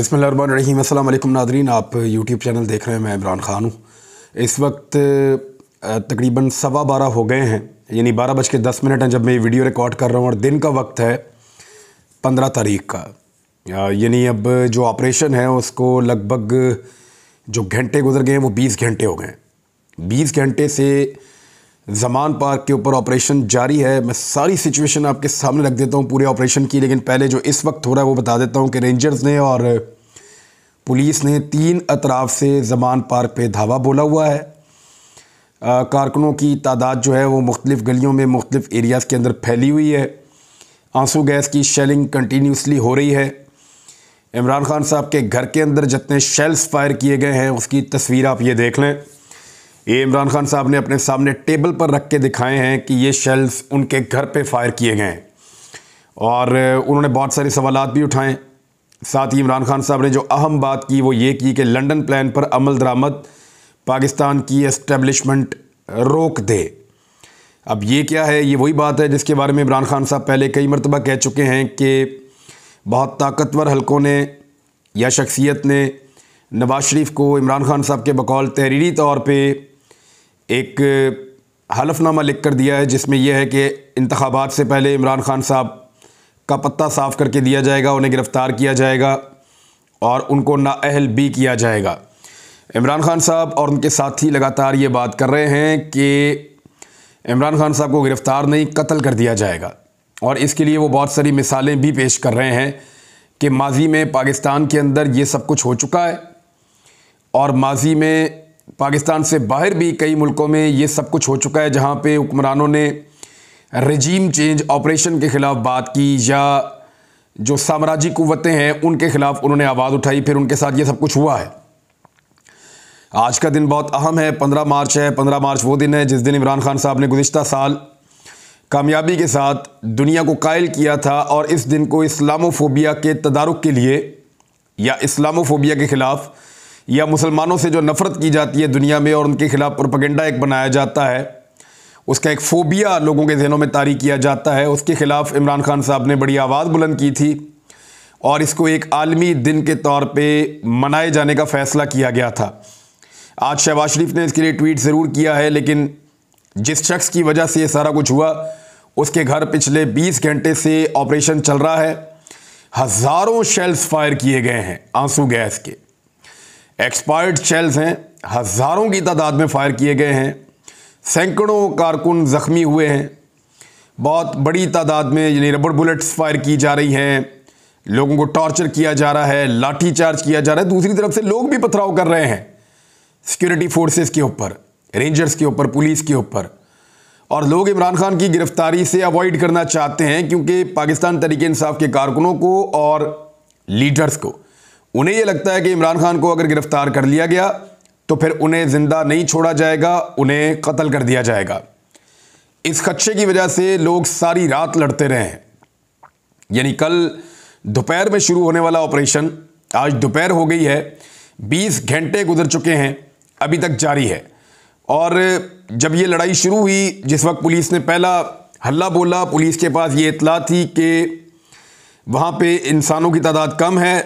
बिसमीम नादरीन आप YouTube channel देख रहे हैं मैं इमरान ख़ान हूँ इस वक्त तकरीबन सवा बारह हो गए हैं यानी बारह बज के दस मिनट हैं जब मैं ये वीडियो रिकॉर्ड कर रहा हूँ और दिन का वक्त है पंद्रह तारीख का यानी अब जो ऑपरेशन है उसको लगभग जो घंटे गुजर गए हैं वो बीस घंटे हो गए हैं बीस घंटे से जमान पार्क के ऊपर ऑपरेशन जारी है मैं सारी सिचुएशन आपके सामने रख देता हूँ पूरे ऑपरेशन की लेकिन पहले जो इस वक्त हो रहा है वो बता देता हूँ कि रेंजर्स ने और पुलिस ने तीन अतराफ से जमान पार्क पे धावा बोला हुआ है कारकुनों की तादाद जो है वो मुख्तलिफ़ गलियों में मुख्तलिफ़ एरियाज़ के अंदर फैली हुई है आंसू गैस की शेलिंग कंटिन्यूसली हो रही है इमरान खान साहब के घर के अंदर जितने शेल्स फायर किए गए हैं उसकी तस्वीर आप ये देख लें ये इमरान खान साहब ने अपने सामने टेबल पर रख के दिखाए हैं कि ये शेल्स उनके घर पे फायर किए गए हैं और उन्होंने बहुत सारे सवाल भी उठाए साथ ही इमरान खान साहब ने जो अहम बात की वो ये की कि लंदन प्लान पर अमल दरामद पाकिस्तान की एस्टेब्लिशमेंट रोक दे अब ये क्या है ये वही बात है जिसके बारे में इमरान खान साहब पहले कई मरतबा कह चुके हैं कि बहुत ताकतवर हलकों ने या शख्सियत ने नवाज शरीफ को इमरान खान साहब के बकौल तहरीरी तौर पर एक हलफनामा लिख कर दिया है जिसमें यह है कि इंतबात से पहले इमरान खान साहब का पत्ता साफ़ करके दिया जाएगा उन्हें गिरफ़्तार किया जाएगा और उनको नाअहल भी किया जाएगा इमरान खान साहब और उनके साथी लगातार ये बात कर रहे हैं कि इमरान खान साहब को गिरफ़्तार नहीं कत्ल कर दिया जाएगा और इसके लिए वो बहुत सारी मिसालें भी पेश कर रहे हैं कि माजी में पाकिस्तान के अंदर ये सब कुछ हो चुका है और माजी में पाकिस्तान से बाहर भी कई मुल्कों में ये सब कुछ हो चुका है जहाँ पे हुक्मरानों ने रजीम चेंज ऑपरेशन के ख़िलाफ़ बात की या जो साम्राज्य कुतें हैं उनके ख़िलाफ़ उन्होंने आवाज़ उठाई फिर उनके साथ ये सब कुछ हुआ है आज का दिन बहुत अहम है पंद्रह मार्च है पंद्रह मार्च वो दिन है जिस दिन इमरान खान साहब ने गुज्त साल कामयाबी के साथ दुनिया को कायल किया था और इस दिन को इस्लामोफोबिया के तदारक के लिए या इस्लामोफोबिया के ख़िलाफ़ या मुसलमानों से जो नफ़रत की जाती है दुनिया में और उनके ख़िलाफ़ प्रोपगेंडा एक बनाया जाता है उसका एक फ़ोबिया लोगों के जहनों में तारी किया जाता है उसके ख़िलाफ़ इमरान खान साहब ने बड़ी आवाज़ बुलंद की थी और इसको एक आलमी दिन के तौर पर मनाए जाने का फ़ैसला किया गया था आज शहबाज शरीफ ने इसके लिए ट्वीट ज़रूर किया है लेकिन जिस शख्स की वजह से ये सारा कुछ हुआ उसके घर पिछले 20 घंटे से ऑपरेशन चल रहा है हज़ारों शेल्स फायर किए गए हैं आंसू गैस के एक्सपायर्ड शेल्स हैं हज़ारों की तादाद में फायर किए गए हैं सैकड़ों कारकुन ज़ख्मी हुए हैं बहुत बड़ी तादाद में यानी रबड़ बुलेट्स फायर की जा रही हैं लोगों को टॉर्चर किया जा रहा है लाठी चार्ज किया जा रहा है दूसरी तरफ से लोग भी पथराव कर रहे हैं सिक्योरिटी फोर्सेस के ऊपर रेंजर्स के ऊपर पुलिस के ऊपर और लोग इमरान खान की गिरफ्तारी से अवॉइड करना चाहते हैं क्योंकि पाकिस्तान तरीके इंसाफ के कारकुनों को और लीडर्स को उन्हें यह लगता है कि इमरान खान को अगर गिरफ्तार कर लिया गया तो फिर उन्हें ज़िंदा नहीं छोड़ा जाएगा उन्हें कत्ल कर दिया जाएगा इस खदशे की वजह से लोग सारी रात लड़ते रहे हैं यानी कल दोपहर में शुरू होने वाला ऑपरेशन आज दोपहर हो गई है 20 घंटे गुजर चुके हैं अभी तक जारी है और जब ये लड़ाई शुरू हुई जिस वक्त पुलिस ने पहला हल्ला बोला पुलिस के पास ये इतला थी कि वहाँ पे इंसानों की तादाद कम है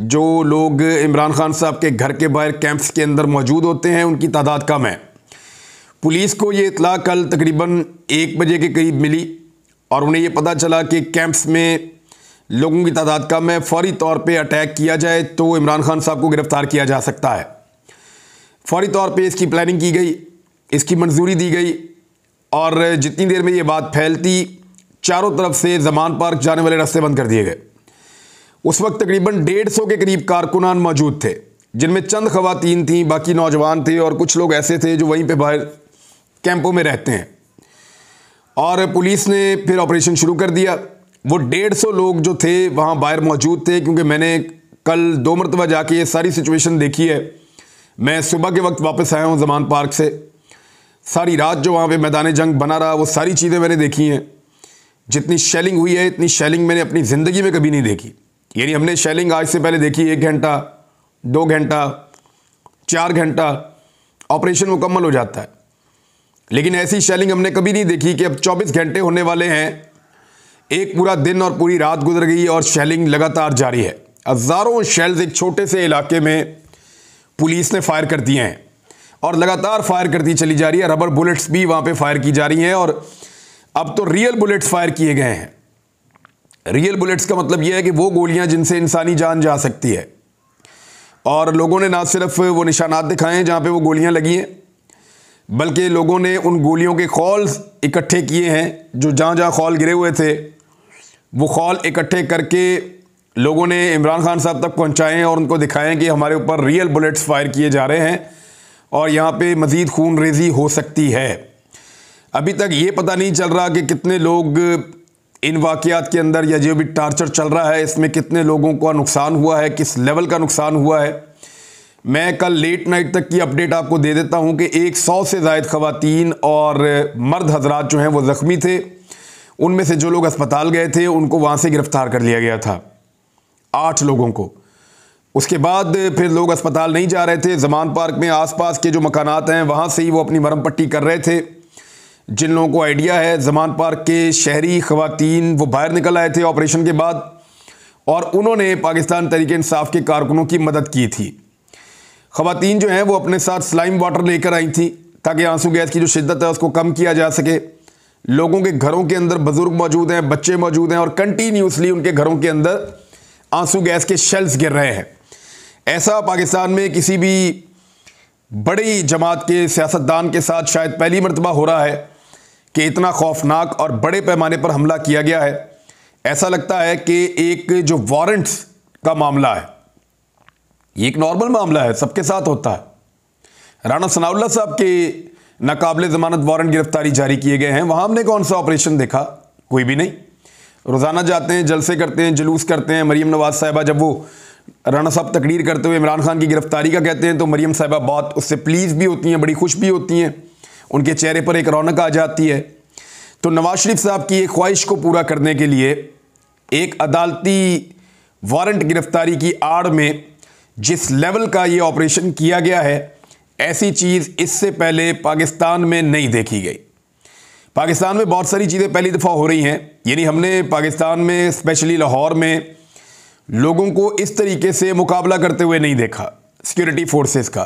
जो लोग इमरान खान साहब के घर के बाहर कैंप्स के अंदर मौजूद होते हैं उनकी तादाद कम है पुलिस को ये इतला कल तकरीबन एक बजे के करीब मिली और उन्हें ये पता चला कि कैंप्स में लोगों की तादाद कम है फौरी तौर पे अटैक किया जाए तो इमरान खान साहब को गिरफ़्तार किया जा सकता है फौरी तौर पे इसकी प्लानिंग की गई इसकी मंजूरी दी गई और जितनी देर में ये बात फैलती चारों तरफ से जमान पार्क जाने वाले रास्ते बंद कर दिए गए उस वक्त तकरीबन डेढ़ सौ के करीब कारकुनान मौजूद थे जिनमें चंद खवतिन थीं बाकी नौजवान थे और कुछ लोग ऐसे थे जो वहीं पर बाहर कैंपों में रहते हैं और पुलिस ने फिर ऑपरेशन शुरू कर दिया वो डेढ़ सौ लोग जो थे वहाँ बाहर मौजूद थे क्योंकि मैंने कल दो मरतबा जाके ये सारी सिचुएशन देखी है मैं सुबह के वक्त वापस आया हूँ जमान पार्क से सारी रात जो वहाँ पे मैदान जंग बना रहा वो सारी चीज़ें मैंने देखी हैं जितनी शेलिंग हुई है इतनी शेलिंग मैंने अपनी ज़िंदगी में कभी नहीं देखी यानी हमने शेलिंग आज से पहले देखी एक घंटा दो घंटा चार घंटा ऑपरेशन मुकम्मल हो जाता है लेकिन ऐसी शेलिंग हमने कभी नहीं देखी कि अब 24 घंटे होने वाले हैं एक पूरा दिन और पूरी रात गुजर गई और शेलिंग लगातार जारी है हज़ारों शेल्स एक छोटे से इलाके में पुलिस ने फायर कर दिए हैं और लगातार फायर करती चली जा रही है रबर बुलेट्स भी वहाँ पे फायर की जा रही हैं और अब तो रियल बुलेट्स फायर किए गए हैं रियल बुलेट्स का मतलब यह है कि वो गोलियां जिनसे इंसानी जान जा सकती है और लोगों ने ना सिर्फ वो निशानात दिखाए हैं जहाँ पे वो गोलियां लगी हैं बल्कि लोगों ने उन गोलियों के खौल इकट्ठे किए हैं जो जहाँ जहाँ खौल गिरे हुए थे वो खौल इकट्ठे करके लोगों ने इमरान खान साहब तक पहुँचाएँ और उनको दिखाएँ कि हमारे ऊपर रियल बुलेट्स फायर किए जा रहे हैं और यहाँ पर मज़ीद खून रेजी हो सकती है अभी तक ये पता नहीं चल रहा कि कितने लोग इन वाकियात के अंदर या जो भी टार्चर चल रहा है इसमें कितने लोगों का नुकसान हुआ है किस लेवल का नुकसान हुआ है मैं कल लेट नाइट तक की अपडेट आपको दे देता हूं कि 100 से जायद खवतान और मर्द हजरात जो हैं वो ज़ख्मी थे उनमें से जो लोग अस्पताल गए थे उनको वहाँ से गिरफ़्तार कर लिया गया था आठ लोगों को उसके बाद फिर लोग अस्पताल नहीं जा रहे थे जमान पार्क में आसपास के जो मकानात हैं वहाँ से ही वो अपनी मरम पट्टी कर रहे थे जिन लोगों को आइडिया है जमान पार्क के शहरी खवतान वो बाहर निकल आए थे ऑपरेशन के बाद और उन्होंने पाकिस्तान तरीक इंसाफ के कारकुनों की मदद की थी खुतिन जो हैं वो अपने साथ स्लाइम वाटर लेकर आई थी ताकि आंसू गैस की जो शिद्दत है उसको कम किया जा सके लोगों के घरों के अंदर बुज़ुर्ग मौजूद हैं बच्चे मौजूद हैं और कंटिन्यूसली उनके घरों के अंदर आंसू गैस के शेल्स गिर रहे हैं ऐसा पाकिस्तान में किसी भी बड़ी जमात के सियासतदान के साथ शायद पहली मरतबा हो रहा है कि इतना खौफनाक और बड़े पैमाने पर हमला किया गया है ऐसा लगता है कि एक जो वारंट्स का मामला है ये एक नॉर्मल मामला है सबके साथ होता है राणा सनाउल्ला साहब के नाकबले ज़मानत वारंट गिरफ्तारी जारी किए गए हैं वहाँ हमने कौन सा ऑपरेशन देखा कोई भी नहीं रोज़ाना जाते हैं जलसे करते हैं जुलूस करते हैं मरीम नवाज़ साहिबा जब वो राणा साहब तकरीर करते हुए इमरान खान की गिरफ्तारी का कहते हैं तो मरीम साहबा बहुत उससे प्लीज़ भी होती हैं बड़ी खुश भी होती हैं उनके चेहरे पर एक रौनक आ जाती है तो नवाज शरीफ साहब की एक ख्वाहिश को पूरा करने के लिए एक अदालती वारंट गिरफ्तारी की आड़ में जिस लेवल का ये ऑपरेशन किया गया है ऐसी चीज़ इससे पहले पाकिस्तान में नहीं देखी गई पाकिस्तान में बहुत सारी चीज़ें पहली दफ़ा हो रही हैं यानी हमने पाकिस्तान में स्पेशली लाहौर में लोगों को इस तरीके से मुकाबला करते हुए नहीं देखा सिक्योरिटी फोर्सेस का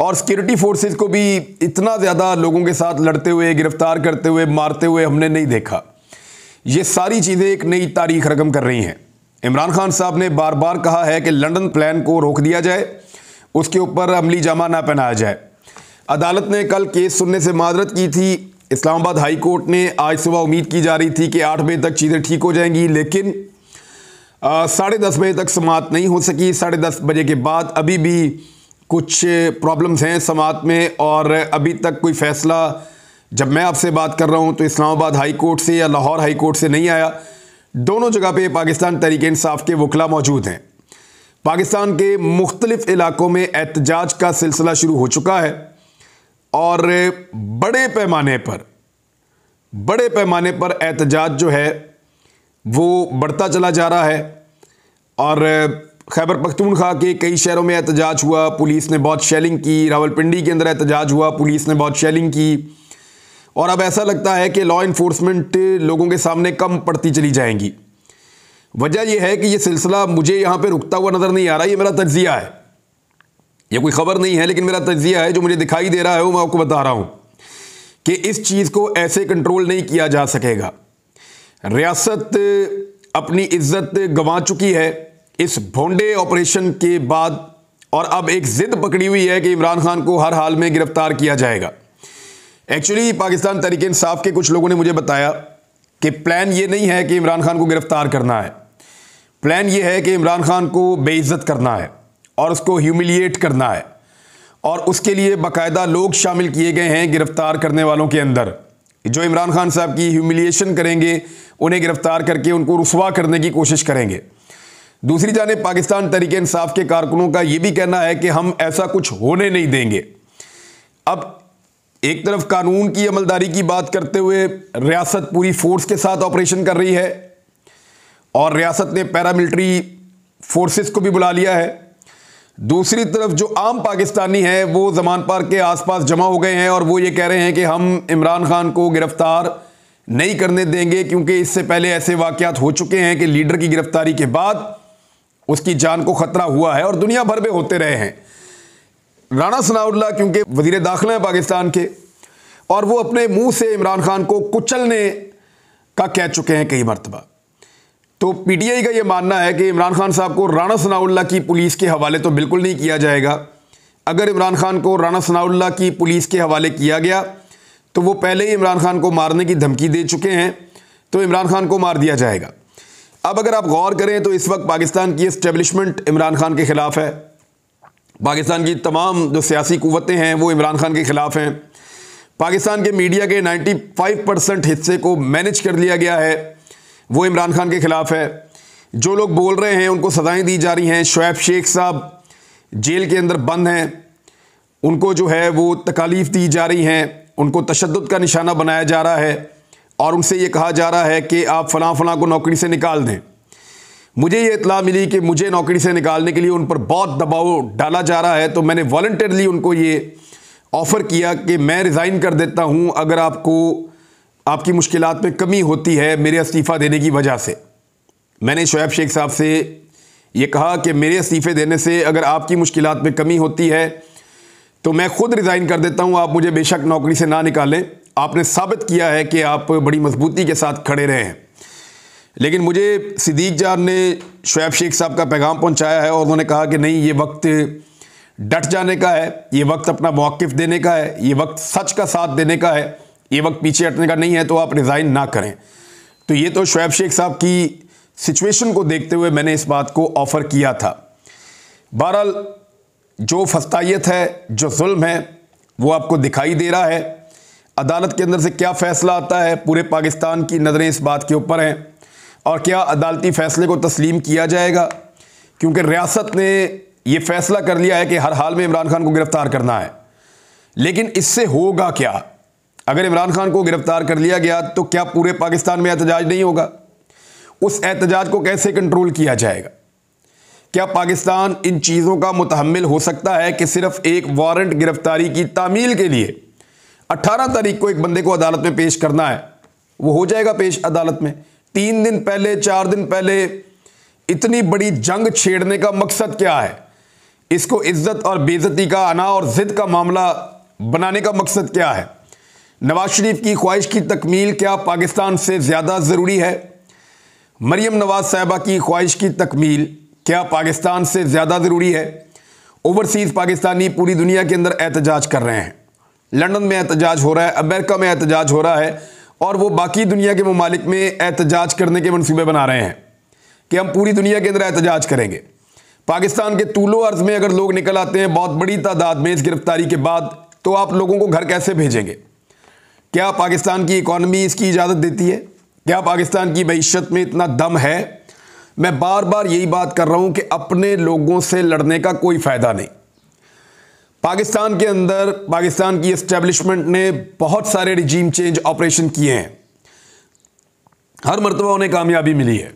और सिक्योरिटी फोर्सेज को भी इतना ज़्यादा लोगों के साथ लड़ते हुए गिरफ्तार करते हुए मारते हुए हमने नहीं देखा ये सारी चीज़ें एक नई तारीख रकम कर रही हैं इमरान खान साहब ने बार बार कहा है कि लंदन प्लान को रोक दिया जाए उसके ऊपर अमली जामा ना पहनाया जाए अदालत ने कल केस सुनने से माजरत की थी इस्लामाबाद हाई कोर्ट ने आज सुबह उम्मीद की जा रही थी कि आठ बजे तक चीज़ें ठीक हो जाएंगी लेकिन साढ़े दस बजे तक समाप्त नहीं हो सकी साढ़े दस बजे के बाद अभी भी कुछ प्रॉब्लम्स हैं समात में और अभी तक कोई फ़ैसला जब मैं आपसे बात कर रहा हूँ तो इस्लामाबाद हाई कोर्ट से या लाहौर हाई कोर्ट से नहीं आया दोनों जगह पे पाकिस्तान तरीके इंसाफ के वकला मौजूद हैं पाकिस्तान के मुख्तलिफ इलाकों में एहतजाज का सिलसिला शुरू हो चुका है और बड़े पैमाने पर बड़े पैमाने पर एहतजाज जो है वो बढ़ता चला जा रहा है और खैबर पख्तूनखा के कई शहरों में एहतजाज हुआ पुलिस ने बहुत शेलिंग की रावलपिंडी के अंदर एहतजाज हुआ पुलिस ने बहुत शेलिंग की और अब ऐसा लगता है कि लॉ इन्फोर्समेंट लोगों के सामने कम पड़ती चली जाएंगी वजह यह है कि यह सिलसिला मुझे यहाँ पर रुकता हुआ नज़र नहीं आ रहा ये मेरा तजिया है यह कोई ख़बर नहीं है लेकिन मेरा तजिया है जो मुझे दिखाई दे रहा है वो मैं आपको बता रहा हूँ कि इस चीज़ को ऐसे कंट्रोल नहीं किया जा सकेगा रियासत अपनी इज्जत गंवा चुकी है इस भोंडे ऑपरेशन के बाद और अब एक जिद पकड़ी हुई है कि इमरान खान को हर हाल में गिरफ्तार किया जाएगा एक्चुअली पाकिस्तान तरीके इंसाफ के कुछ लोगों ने मुझे बताया कि प्लान ये नहीं है कि इमरान खान को गिरफ्तार करना है प्लान ये है कि इमरान खान को बेइज्जत करना है और उसको ह्यूमिलिएट करना है और उसके लिए बाकायदा लोग शामिल किए गए हैं गिरफ्तार करने वालों के अंदर जो इमरान खान साहब की ह्यूमिलिएशन करेंगे उन्हें गिरफ्तार करके उनको रसवा करने की कोशिश करेंगे दूसरी जाने पाकिस्तान तरीके इंसाफ के कारकुनों का यह भी कहना है कि हम ऐसा कुछ होने नहीं देंगे अब एक तरफ कानून की अमलदारी की बात करते हुए रियासत पूरी फोर्स के साथ ऑपरेशन कर रही है और रियासत ने पैरामिलिट्री फोर्सेस को भी बुला लिया है दूसरी तरफ जो आम पाकिस्तानी है वो जमान पार्क के आसपास जमा हो गए हैं और वो ये कह रहे हैं कि हम इमरान खान को गिरफ्तार नहीं करने देंगे क्योंकि इससे पहले ऐसे वाकयात हो चुके हैं कि लीडर की गिरफ्तारी के बाद उसकी जान को खतरा हुआ है और दुनिया भर में होते रहे हैं राणा सनाउल्ला क्योंकि वजीर दाखिला हैं पाकिस्तान के और वो अपने मुंह से इमरान खान को कुचलने का कह चुके हैं कई मरतबा तो पीटीआई का ये मानना है कि इमरान खान साहब को राणा सनाउल्ला की पुलिस के हवाले तो बिल्कुल नहीं किया जाएगा अगर इमरान खान को राणा सनाउल्ला की पुलिस के हवाले किया गया तो वो पहले ही इमरान खान को मारने की धमकी दे चुके हैं तो इमरान खान को मार दिया जाएगा अब अगर आप गौर करें तो इस वक्त पाकिस्तान की इस्टेबलिशमेंट इमरान खान के ख़िलाफ़ है पाकिस्तान की तमाम जो सियासी क़वतें हैं वो इमरान खान के ख़िलाफ़ हैं पाकिस्तान के मीडिया के 95 परसेंट हिस्से को मैनेज कर लिया गया है वो इमरान खान के ख़िलाफ़ है जो लोग बोल रहे हैं उनको सज़ाएँ दी जा रही हैं शुएब शेख साहब जेल के अंदर बंद हैं उनको जो है वो तकालीफ दी जा रही हैं उनको तशद का निशाना बनाया जा रहा है और उनसे ये कहा जा रहा है कि आप फ़ला फ़लाँ को नौकरी से निकाल दें मुझे ये इतला मिली कि मुझे नौकरी से निकालने के लिए उन पर बहुत दबाव डाला जा रहा है तो मैंने वॉल्टरली उनको ये ऑफ़र किया कि मैं रिज़ाइन कर देता हूँ अगर आपको आपकी मुश्किल में कमी होती है मेरे इस्तीफ़ा देने की वजह से मैंने शोएब शेख साहब से ये कहा कि मेरे इस्तीफ़े देने से अगर आपकी मुश्किल में कमी होती है तो मैं ख़ुद रिज़ाइन कर देता हूँ आप मुझे बेशक नौकरी से ना निकालें आपने साबित किया है कि आप बड़ी मजबूती के साथ खड़े रहे हैं लेकिन मुझे सिद्दीक जान ने शुब शेख साहब का पैगाम पहुंचाया है और उन्होंने कहा कि नहीं ये वक्त डट जाने का है ये वक्त अपना मौक़ देने का है ये वक्त सच का साथ देने का है ये वक्त पीछे हटने का नहीं है तो आप रिज़ाइन ना करें तो ये तो शुैब शेख साहब की सिचुएशन को देखते हुए मैंने इस बात को ऑफ़र किया था बहरहाल जो फस्तायत है जो जुल्म है वो आपको दिखाई दे रहा है अदालत के अंदर से क्या फ़ैसला आता है पूरे पाकिस्तान की नज़रें इस बात के ऊपर हैं और क्या अदालती फ़ैसले को तस्लीम किया जाएगा क्योंकि रियासत ने यह फ़ैसला कर लिया है कि हर हाल में इमरान खान को गिरफ़्तार करना है लेकिन इससे होगा क्या अगर इमरान खान को गिरफ़्तार कर लिया गया तो क्या पूरे पाकिस्तान में एहतजाज नहीं होगा उस एहतजाज को कैसे कंट्रोल किया जाएगा क्या पाकिस्तान इन चीज़ों का मुतहमल हो सकता है कि सिर्फ एक वारंट गिरफ्तारी की तामील के लिए अट्ठारह तारीख को एक बंदे को अदालत में पेश करना है वो हो जाएगा पेश अदालत में तीन दिन पहले चार दिन पहले इतनी बड़ी जंग छेड़ने का मकसद क्या है इसको इज्जत और बेजती का अना और जिद का मामला बनाने का मकसद क्या है नवाज शरीफ की ख्वाहिश की तकमील क्या पाकिस्तान से ज़्यादा ज़रूरी है मरियम नवाज साहबा की ख्वाहिश की तकमील क्या पाकिस्तान से ज़्यादा ज़रूरी है ओवरसीज़ पाकिस्तानी पूरी दुनिया के अंदर एहतजाज कर रहे हैं लंदन में एहतजाज हो रहा है अमेरिका में एहतजाज हो रहा है और वो बाकी दुनिया के ममालिक में एहतजाज करने के मनसूबे बना रहे हैं कि हम पूरी दुनिया के अंदर एहतजाज करेंगे पाकिस्तान के तूलो अर्ज में अगर लोग निकल आते हैं बहुत बड़ी तादाद में इस गिरफ्तारी के बाद तो आप लोगों को घर कैसे भेजेंगे क्या पाकिस्तान की इकॉनमी इसकी इजाज़त देती है क्या पाकिस्तान की मीशत में इतना दम है मैं बार बार यही बात कर रहा हूँ कि अपने लोगों से लड़ने का कोई फ़ायदा नहीं पाकिस्तान के अंदर पाकिस्तान की एस्टेब्लिशमेंट ने बहुत सारे रिजीम चेंज ऑपरेशन किए हैं हर मरतबा उन्हें कामयाबी मिली है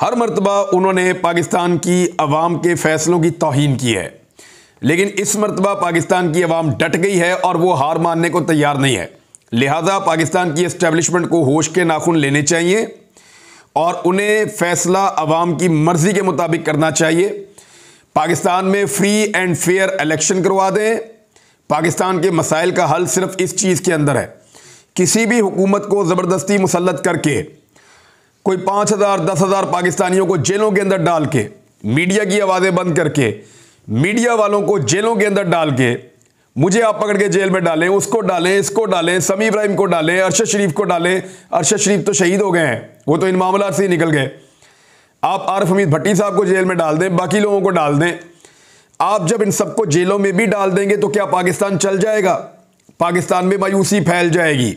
हर मरतबा उन्होंने पाकिस्तान की आवाम के फैसलों की तोहन की है लेकिन इस मरतबा पाकिस्तान की आवाम डट गई है और वो हार मानने को तैयार नहीं है लिहाजा पाकिस्तान की इस्टेब्लिशमेंट को होश के नाखून लेने चाहिए और उन्हें फैसला आवाम की मर्ज़ी के मुताबिक करना चाहिए पाकिस्तान में फ्री एंड फेयर इलेक्शन करवा दें पाकिस्तान के मसाइल का हल सिर्फ इस चीज़ के अंदर है किसी भी हुकूमत को ज़बरदस्ती मुसलत करके कोई पाँच हज़ार दस हज़ार पाकिस्तानियों को जेलों के अंदर डाल के मीडिया की आवाज़ें बंद करके मीडिया वालों को जेलों के अंदर डाल के मुझे आप पकड़ के जेल में डालें उसको डालें इसको डालें समी इब्राहिम को डालें अरशद शरीफ को डालें अरशद शरीफ तो शहीद हो गए हैं वो तो इन मामला से ही निकल गए आप आरफ हमीद भट्टी साहब को जेल में डाल दें बाकी लोगों को डाल दें आप जब इन सबको जेलों में भी डाल देंगे तो क्या पाकिस्तान चल जाएगा पाकिस्तान में मायूसी फैल जाएगी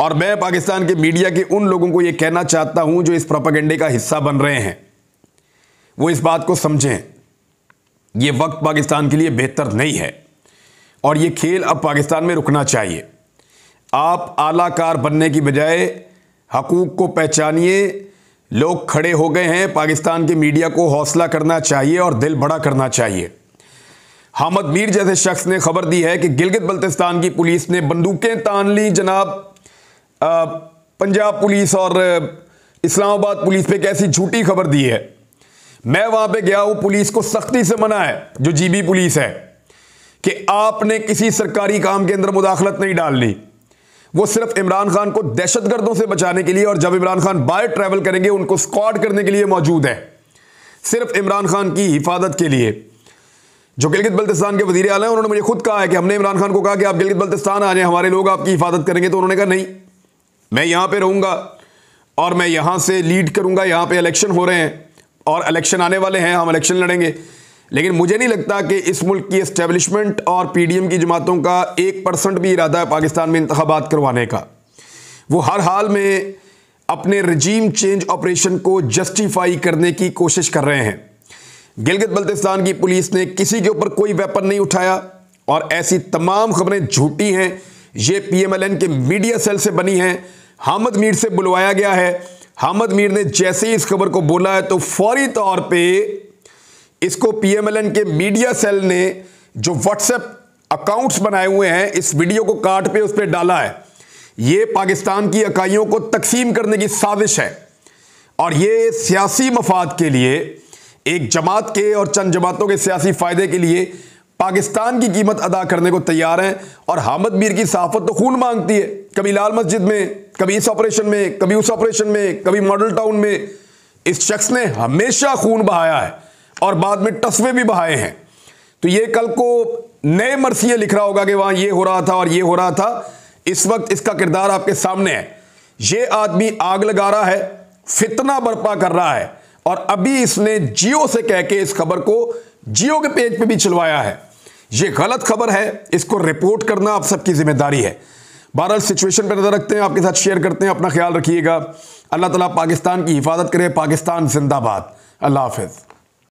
और मैं पाकिस्तान के मीडिया के उन लोगों को यह कहना चाहता हूं जो इस प्रोपागेंडे का हिस्सा बन रहे हैं वो इस बात को समझें ये वक्त पाकिस्तान के लिए बेहतर नहीं है और ये खेल अब पाकिस्तान में रुकना चाहिए आप आलाकार बनने की बजाय हकूक़ को पहचानिए लोग खड़े हो गए हैं पाकिस्तान के मीडिया को हौसला करना चाहिए और दिल बड़ा करना चाहिए हामद मीर जैसे शख्स ने खबर दी है कि गिलगित बल्तिस्तान की पुलिस ने बंदूकें तान ली जनाब पंजाब पुलिस और इस्लामाबाद पुलिस पे कैसी झूठी खबर दी है मैं वहां पे गया हूं पुलिस को सख्ती से मना है जो जीबी पुलिस है कि आपने किसी सरकारी काम के अंदर मुदाखलत नहीं डालनी वो सिर्फ इमरान खान को दहशतगर्दों से बचाने के लिए और जब इमरान खान बाहर ट्रैवल करेंगे उनको स्कॉड करने के लिए मौजूद है सिर्फ इमरान खान की हिफाजत के लिए जो गिलगित बल्तिस्तान के वजी आला है उन्होंने मुझे खुद कहा है कि हमने इमरान खान को कहा कि आप गिलगित बल्तिस्तान आ जाए हमारे लोग आपकी हिफाजत करेंगे तो उन्होंने कहा नहीं मैं यहां पर रहूंगा और मैं यहां से लीड करूंगा यहां पर इलेक्शन हो रहे हैं और इलेक्शन आने वाले हैं हम इलेक्शन लड़ेंगे लेकिन मुझे नहीं लगता कि इस मुल्क की इस्टेबलिशमेंट और पीडीएम की जमातों का एक परसेंट भी इरादा है पाकिस्तान में इंतबात करवाने का वो हर हाल में अपने रजीम चेंज ऑपरेशन को जस्टिफाई करने की कोशिश कर रहे हैं गिलगित बल्तिस्तान की पुलिस ने किसी के ऊपर कोई वेपन नहीं उठाया और ऐसी तमाम खबरें झूठी हैं ये पीएमएलएन के मीडिया सेल से बनी हैं हामद मीर से बुलवाया गया है हामद मीर ने जैसे ही इस खबर को बोला है तो फौरी तौर पर इसको पीएमएलएन के मीडिया सेल ने जो व्हाट्सएप अकाउंट्स बनाए हुए हैं इस वीडियो को काट पे उस पर डाला है ये पाकिस्तान की इकाइयों को तकसीम करने की साजिश है और ये सियासी मफाद के लिए एक जमात के और चंद जमातों के सियासी फायदे के लिए पाकिस्तान की कीमत अदा करने को तैयार हैं और हामद मीर की सहाफत तो खून मांगती है कभी लाल मस्जिद में कभी इस ऑपरेशन में कभी उस ऑपरेशन में कभी मॉडल टाउन में इस शख्स ने हमेशा खून बहाया है और बाद में टसवे भी बहाए हैं तो ये कल को नए मरसिए लिख रहा होगा कि वहां ये हो रहा था और ये हो रहा था इस वक्त इसका किरदार आपके सामने है ये आदमी आग लगा रहा है फितना बर्पा कर रहा है और अभी इसने जियो से कह के इस खबर को जियो के पेज पे भी चलवाया है ये गलत खबर है इसको रिपोर्ट करना आप सबकी जिम्मेदारी है बहरहाल सिचुएशन पर नज़र रखते हैं आपके साथ शेयर करते हैं अपना ख्याल रखिएगा अल्लाह ताला पाकिस्तान की हिफाजत करे पाकिस्तान जिंदाबाद अल्लाह हाफिज़